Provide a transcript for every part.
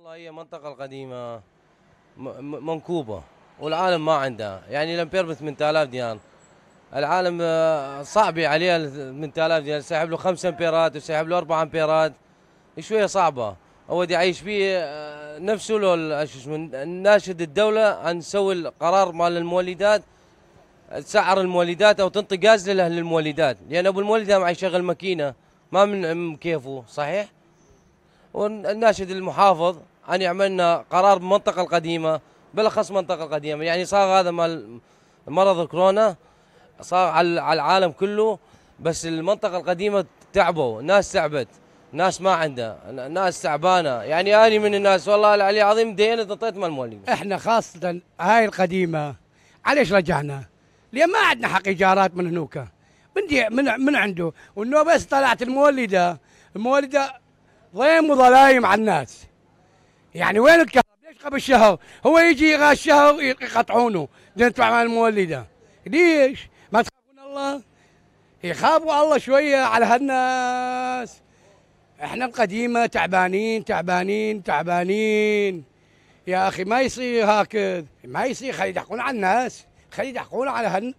والله هي منطقة القديمة منكوبة والعالم ما عندها يعني الامبير ب 8000 دينار العالم آه، صعب عليها 8000 دينار سحب له 5 امبيرات وسحب له 4 امبيرات شوية صعبة هو دي يعيش فيه آه، نفسه لو شو اسمه ناشد الدولة أن نسوي القرار مال المولدات تسعر المولدات أو تنطي غاز لأهل المولدات لأن يعني أبو المولد ما يشغل ماكينة ما من كيفه صحيح؟ والناشد المحافظ أن يعملنا قرار بالمنطقة القديمة بالأخص المنطقة القديمة يعني صار هذا مال مرض الكورونا صار على العالم كله بس المنطقة القديمة تعبوا ناس تعبت ناس ما عندها ناس تعبانة يعني أنا من الناس والله العلي العظيم دينت انطيت مال مولي احنا خاصة هاي القديمة علاش رجعنا لأن ما عندنا حق إيجارات من هنوكا من من من عنده والنوبة بس طلعت المولدة المولدة ضيم وظلايم على الناس يعني وين الكهرباء؟ ليش قبل شهر؟ هو يجي شهر يقطعونه ندفع مع المولده ليش؟ ما تخافون الله؟ يخافوا الله شويه على هالناس احنا القديمه تعبانين تعبانين تعبانين يا اخي ما يصير هكذا ما يصير خلي يضحكون على الناس خلي يضحكون على هال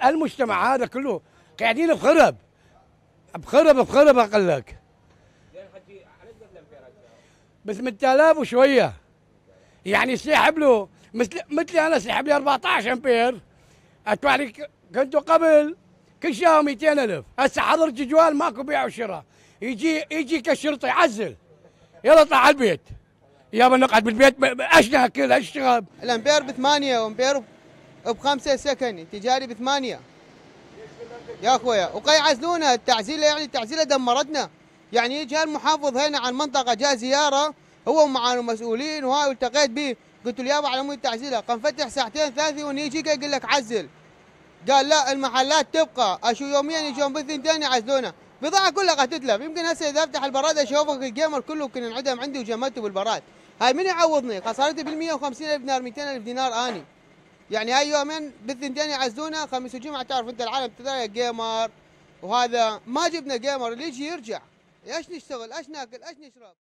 هالمجتمع هذا كله قاعدين بخرب بخرب بخرب اقول لك ب 8000 وشويه يعني سحب له مثل مثلي انا سحب لي 14 امبير ادفع لي كنتوا قبل كل شهر 200000 هسه حضرت جوال ماكو بيع وشراء يجي يجي كالشرطي يعزل يلا اطلع على البيت يابا نقعد بالبيت اشنا كذا اشتغل الامبير بثمانية وامبير بخمسة سكني تجاري بثمانية يا اخويا وقي عزلونا التعزيله يعني التعزيله دمرتنا يعني يجي المحافظ هنا على المنطقه جاء زياره هو مع المسؤولين وهاي التقيت به قلت له يابا على مود تعزيله قام فتح ساعتين ثلاثه ونيجي يجيك يقول لك عزل قال لا المحلات تبقى اشو يوميا يجون بالثنتين يعزلونه بضاعه كلها قاعد يمكن هسه اذا افتح البراد اشوفك الجيمر كله كنا انعدم عندي وجمدته بالبراد هاي من يعوضني خسارتي بال 150 الف دينار 200 الف دينار اني يعني هاي يومين بالثنتين يعزلونه خميس وجمعه تعرف انت العالم تدري جيمر وهذا ما جبنا جيمر اللي يجي يرجع ايش نشتغل ايش ناكل ايش نشرب